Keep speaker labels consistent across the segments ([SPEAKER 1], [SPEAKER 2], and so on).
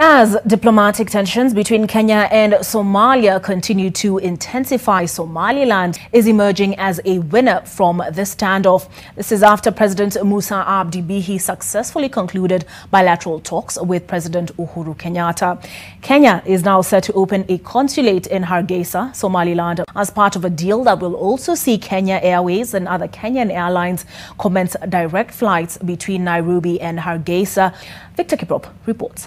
[SPEAKER 1] As diplomatic tensions between Kenya and Somalia continue to intensify, Somaliland is emerging as a winner from this standoff. This is after President Musa Abdi Bihi successfully concluded bilateral talks with President Uhuru Kenyatta. Kenya is now set to open a consulate in Hargeisa, Somaliland, as part of a deal that will also see Kenya Airways and other Kenyan airlines commence direct flights between Nairobi and Hargeisa. Victor Kiprop reports.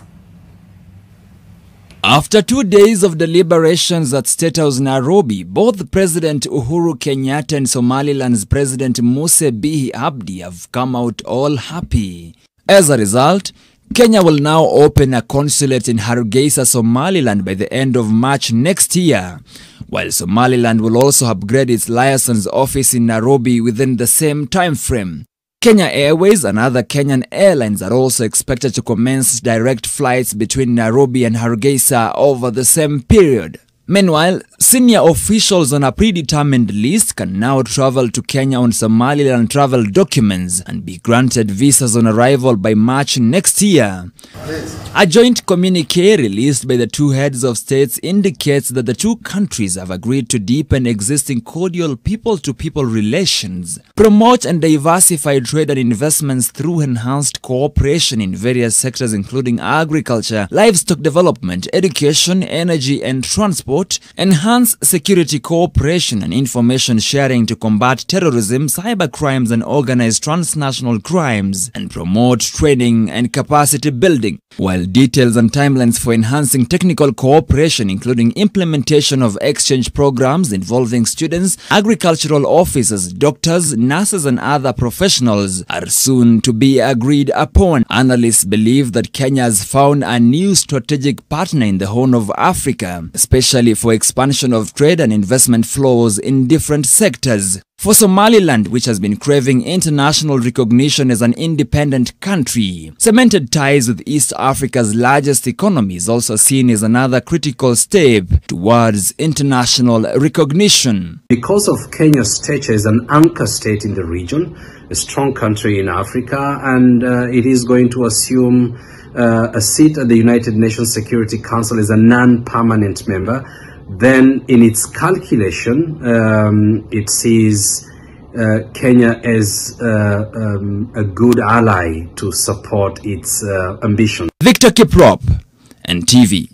[SPEAKER 2] After two days of deliberations at State House Nairobi, both President Uhuru Kenyatta and Somaliland's President Muse Bihi Abdi have come out all happy. As a result, Kenya will now open a consulate in Hargeisa, Somaliland by the end of March next year, while Somaliland will also upgrade its liaison's office in Nairobi within the same time frame. Kenya Airways and other Kenyan airlines are also expected to commence direct flights between Nairobi and Hargeisa over the same period. Meanwhile, Senior officials on a predetermined list can now travel to Kenya on Somaliland travel documents and be granted visas on arrival by March next year. A joint communique released by the two heads of states indicates that the two countries have agreed to deepen existing cordial people-to-people -people relations, promote and diversify trade and investments through enhanced cooperation in various sectors including agriculture, livestock development, education, energy and transport, enhance enhance security cooperation and information sharing to combat terrorism, cyber crimes and organized transnational crimes, and promote training and capacity building, while details and timelines for enhancing technical cooperation including implementation of exchange programs involving students, agricultural officers, doctors, nurses and other professionals are soon to be agreed upon. Analysts believe that Kenya has found a new strategic partner in the Horn of Africa, especially for expansion of trade and investment flows in different sectors. For Somaliland, which has been craving international recognition as an independent country, cemented ties with East Africa's largest economy is also seen as another critical step towards international
[SPEAKER 3] recognition. Because of Kenya's stature as an anchor state in the region, a strong country in Africa, and uh, it is going to assume uh, a seat at the United Nations Security Council as a non-permanent member, then in its calculation, um, it sees uh, Kenya as uh, um, a good ally to support its uh, ambition. Victor Kiprop,
[SPEAKER 2] NTV.